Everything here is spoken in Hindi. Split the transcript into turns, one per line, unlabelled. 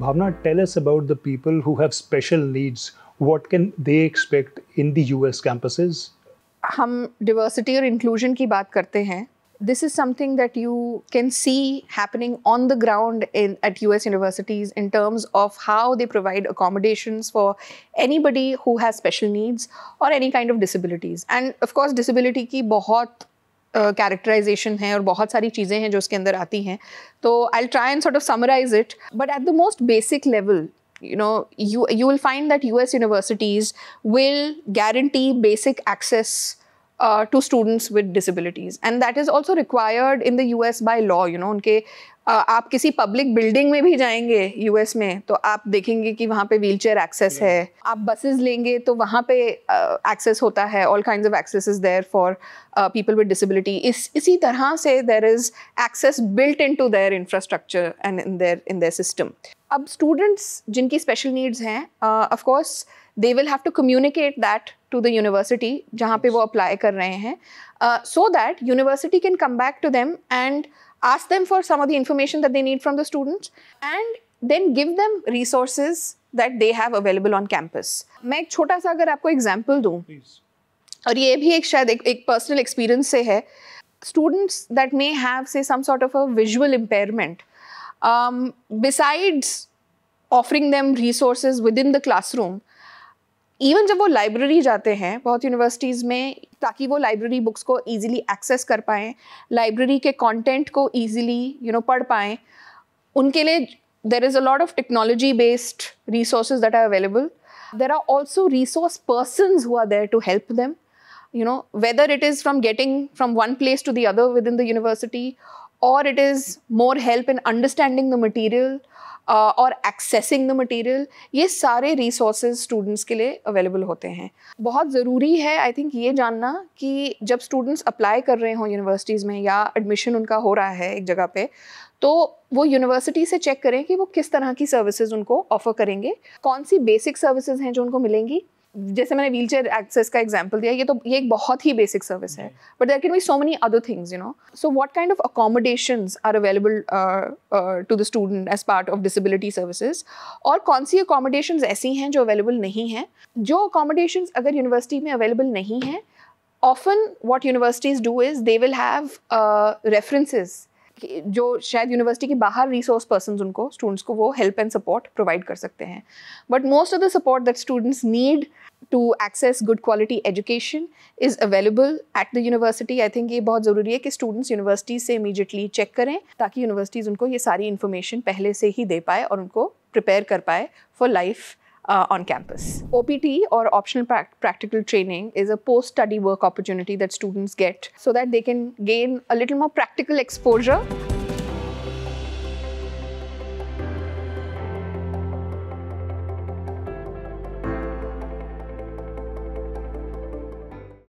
Bhavna, tell us about the people who have special needs. What can they expect in the US campuses? हम diversity और inclusion की बात करते हैं this is something that you can see happening on the ground in, at US universities in terms of how they provide accommodations for anybody who has special needs or any kind of disabilities. And of course, disability ki bahut characterisation uh, है और बहुत सारी चीज़ें हैं जो उसके अंदर आती हैं तो I try and sort of summarise it but at the most basic level you know you you will find that U S universities will guarantee basic access uh, to students with disabilities and that is also required in the US by law you know उनके uh, आप किसी पब्लिक बिल्डिंग में भी जाएंगे यूएस में तो आप देखेंगे कि वहाँ पे व्हीलचेयर एक्सेस yeah. है आप बसेस लेंगे तो वहाँ पे एक्सेस uh, होता है all kind of access is there for people with disability इस इसी तरह से there is access built into their infrastructure and in their in their system अब स्टूडेंट्स जिनकी स्पेशल नीड्स हैं of course they will have to communicate that to the university जहाँ पे वो अप्लाई कर रहे हैं so that university can come back to them and ask them for some of the information that they need from the students and then give them resources that they have available on campus मैं एक छोटा सा अगर आपको एग्जाम्पल दूँ और ये भी एक शायद एक पर्सनल एक्सपीरियंस से है students that may have say some sort of a visual impairment Um, besides offering them resources within the classroom, even when they go to the library in many universities, so that they can easily access the library books, can easily easily read the content of the library, उनके लिए there is a lot of technology based resources that are available. There are also resource persons who are there to help them. You know whether it is from getting from one place to the other within the university or it is more help in understanding the material uh, और एक्सेसिंग द मटेरियल ये सारे रिसोर्सेज स्टूडेंट्स के लिए अवेलेबल होते हैं बहुत ज़रूरी है आई थिंक ये जानना कि जब स्टूडेंट्स अप्लाई कर रहे हों यूनिवर्सिटीज़ में या एडमिशन उनका हो रहा है एक जगह पे तो वो यूनिवर्सिटी से चेक करें कि वो किस तरह की सर्विसेज उनको ऑफ़र करेंगे कौन सी बेसिक सर्विसेज हैं जो उनको मिलेंगी जैसे मैंने व्हील चेयर एक्सेस का एग्जाम्पल दिया ये तो ये एक बहुत ही बेसिक सर्विस है but there can be so many other things you know so what kind of accommodation are available to the student as part of disability services और कौन सी अकोमोडेशन ऐसी हैं जो अवेलेबल नहीं हैं जो अकोमोडेशन अगर यूनिवर्सिटी में अवेलेबल नहीं हैं often what universities do is they will have references जो शायद यूनिवर्सिटी के बाहर रिसोर्स पर्सन उनको स्टूडेंट्स को वो हेल्प एंड सपोर्ट प्रोवाइड कर सकते हैं but most of the support that students need to access good quality education is available at the university I think ये बहुत ज़रूरी है कि स्टूडेंट्स यूनिवर्सिटीज़ से इमीजिएटली चेक करें ताकि यूनिवर्सिटीज़ उनको ये सारी इन्फॉर्मेशन पहले से ही दे पाए और उनको प्रिपेयर कर पाए for life uh, on campus. OPT or optional practical training is a post-study work opportunity that students get so that they can gain a little more practical exposure